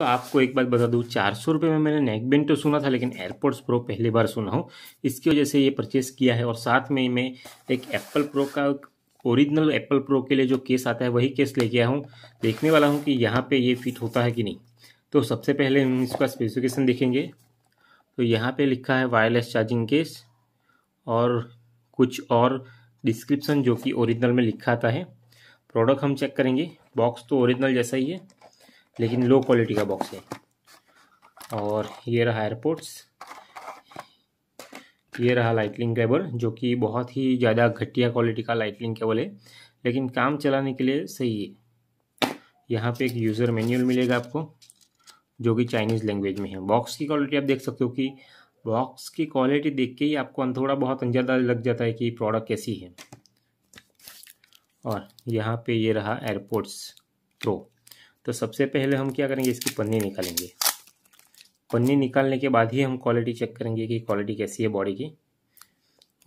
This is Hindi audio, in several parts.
तो आपको एक बात बता दूँ चार सौ रुपये में मैंने नेकबैंड तो सुना था लेकिन एयरपोर्ट्स प्रो पहली बार सुना हूँ इसकी वजह से ये परचेस किया है और साथ में मैं एक एप्पल प्रो का ओरिजिनल एप्पल प्रो के लिए जो केस आता है वही केस लेके आया हूँ देखने वाला हूँ कि यहाँ पे ये फिट होता है कि नहीं तो सबसे पहले हम इसका स्पेसिफिकेशन देखेंगे तो यहाँ पर लिखा है वायरलेस चार्जिंग केस और कुछ और डिस्क्रिप्सन जो कि ओरिजिनल में लिखा आता है प्रोडक्ट हम चेक करेंगे बॉक्स तो ओरिजिनल जैसा ही है लेकिन लो क्वालिटी का बॉक्स है और ये रहा एयरपोर्ट्स ये रहा लाइटलिंग केबल जो कि बहुत ही ज़्यादा घटिया क्वालिटी का लाइटलिंग केबल है लेकिन काम चलाने के लिए सही है यहाँ पे एक यूज़र मैनुअल मिलेगा आपको जो कि चाइनीज़ लैंग्वेज में है बॉक्स की क्वालिटी आप देख सकते हो कि बॉक्स की क्वालिटी देख के ही आपको थोड़ा बहुत अंदाजा लग जाता है कि प्रोडक्ट कैसी है और यहाँ पे ये रहा एयरपोर्ट्स प्रो तो सबसे पहले हम क्या करेंगे इसकी पन्नी निकालेंगे पन्नी निकालने के बाद ही हम क्वालिटी चेक करेंगे कि क्वालिटी कैसी है बॉडी की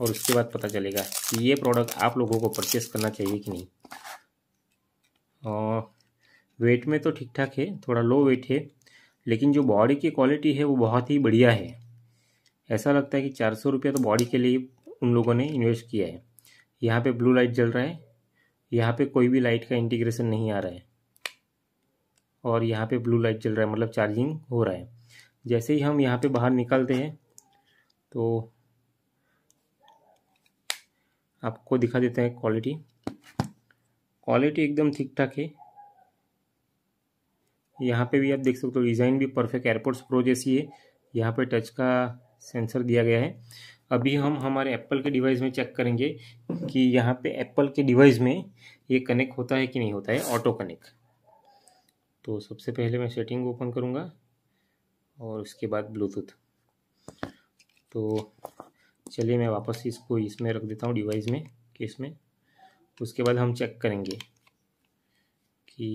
और उसके बाद पता चलेगा कि ये प्रोडक्ट आप लोगों को परचेस करना चाहिए कि नहीं और वेट में तो ठीक ठाक है थोड़ा लो वेट है लेकिन जो बॉडी की क्वालिटी है वो बहुत ही बढ़िया है ऐसा लगता है कि चार सौ रुपया तो बॉडी के लिए उन लोगों ने इन्वेस्ट किया है यहाँ पे ब्लू लाइट जल रहा है यहाँ पे कोई भी लाइट का इंटीग्रेशन नहीं आ रहा है और यहाँ पे ब्लू लाइट चल रहा है मतलब चार्जिंग हो रहा है जैसे ही हम यहाँ पे बाहर निकालते हैं तो आपको दिखा देते हैं क्वालिटी क्वालिटी एकदम ठीक ठाक है यहाँ पे भी आप देख सकते हो डिज़ाइन भी परफेक्ट एयरपोर्ट्स प्रो जैसी है यहाँ पे टच का सेंसर दिया गया है अभी हम हमारे एप्पल के डिवाइस में चेक करेंगे कि यहाँ पे एप्पल के डिवाइस में ये कनेक्ट होता है कि नहीं होता है ऑटो कनेक्ट तो सबसे पहले मैं सेटिंग ओपन करूँगा और उसके बाद ब्लूटूथ तो चलिए मैं वापस इसको इसमें रख देता हूँ डिवाइस में केस में उसके बाद हम चेक करेंगे कि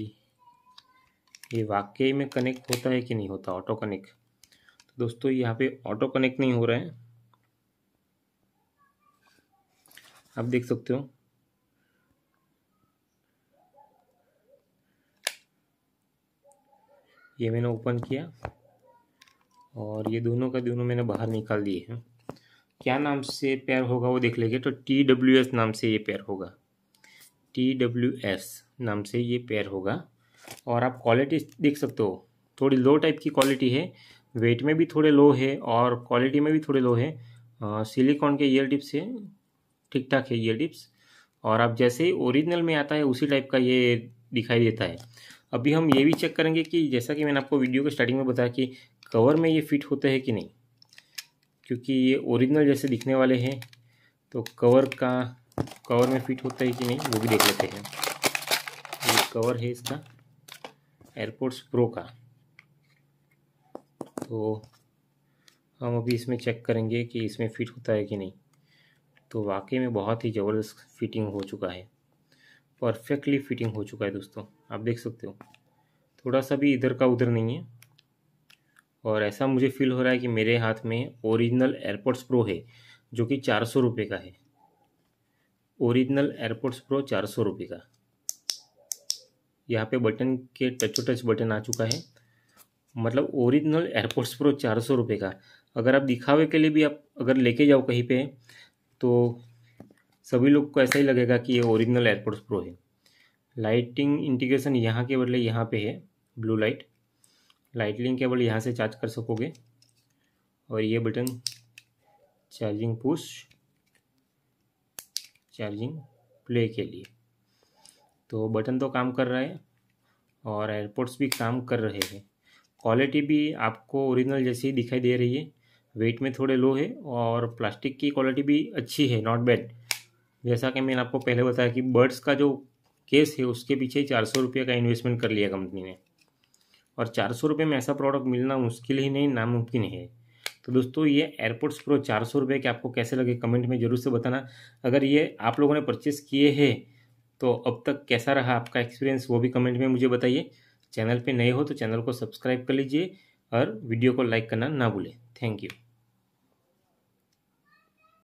ये वाकई में कनेक्ट होता है कि नहीं होता ऑटो कनेक्ट तो दोस्तों यहाँ पे ऑटो कनेक्ट नहीं हो रहा है आप देख सकते हो ये मैंने ओपन किया और ये दोनों का दोनों मैंने बाहर निकाल दिए हैं क्या नाम से पैर होगा वो देख लेंगे तो टी डब्ल्यू एस नाम से ये पैर होगा टी डब्ल्यू एस नाम से ये पैर होगा और आप क्वालिटी देख सकते हो थोड़ी लो टाइप की क्वालिटी है वेट में भी थोड़े लो है और क्वालिटी में भी थोड़े लो है सिलिकॉन के ईयर टिप्स है ठीक ठाक है ईयर टिप्स और आप जैसे ही ओरिजिनल में आता है उसी टाइप का ये दिखाई देता है अभी हम ये भी चेक करेंगे कि जैसा कि मैंने आपको वीडियो के स्टार्टिंग में बताया कि कवर में ये फिट होते हैं कि नहीं क्योंकि ये ओरिजिनल जैसे दिखने वाले हैं तो कवर का कवर में फिट होता है कि नहीं वो भी देख लेते हैं ये कवर है इसका एयरपोर्ट्स प्रो का तो हम अभी इसमें चेक करेंगे कि इसमें फ़िट होता है कि नहीं तो वाकई में बहुत ही ज़बरदस्त फिटिंग हो चुका है परफेक्टली फिटिंग हो चुका है दोस्तों आप देख सकते हो थोड़ा सा भी इधर का उधर नहीं है और ऐसा मुझे फील हो रहा है कि मेरे हाथ में ओरिजिनल एयरपोर्ट्स प्रो है जो कि चार सौ रुपये का है ओरिजिनल एयरपोर्ट्स प्रो चार सौ रुपये का यहाँ पे बटन के टच टच बटन आ चुका है मतलब ओरिजिनल एयरपोर्ट्स प्रो चार सौ रुपये का अगर आप दिखावे के लिए भी आप अगर लेके जाओ कहीं पे तो सभी लोग को ऐसा ही लगेगा कि ये ओरिजिनल एयरपोर्ट्स प्रो है लाइटिंग इंटीग्रेशन यहाँ के बदले यहाँ पे है ब्लू लाइट लाइटिंग केबल यहाँ से चार्ज कर सकोगे और ये button charging push charging play के लिए तो बटन तो काम कर रहा है और एयरपोर्ट्स भी काम कर रहे हैं क्वालिटी भी आपको ओरिजिनल जैसी दिखाई दे रही है वेट में थोड़े लो है और प्लास्टिक की क्वालिटी भी अच्छी है नॉट बैड जैसा कि मैंने आपको पहले बताया कि बर्ड्स का जो केस है उसके पीछे चार सौ रुपये का इन्वेस्टमेंट कर लिया कंपनी ने और चार सौ रुपये में ऐसा प्रोडक्ट मिलना मुश्किल ही नहीं नामुमकिन है तो दोस्तों ये एयरपोर्ट्स प्रो चार सौ रुपये के आपको कैसे लगे कमेंट में ज़रूर से बताना अगर ये आप लोगों ने परचेस किए हैं तो अब तक कैसा रहा आपका एक्सपीरियंस वो भी कमेंट में मुझे बताइए चैनल पर नए हो तो चैनल को सब्सक्राइब कर लीजिए और वीडियो को लाइक करना ना भूलें थैंक यू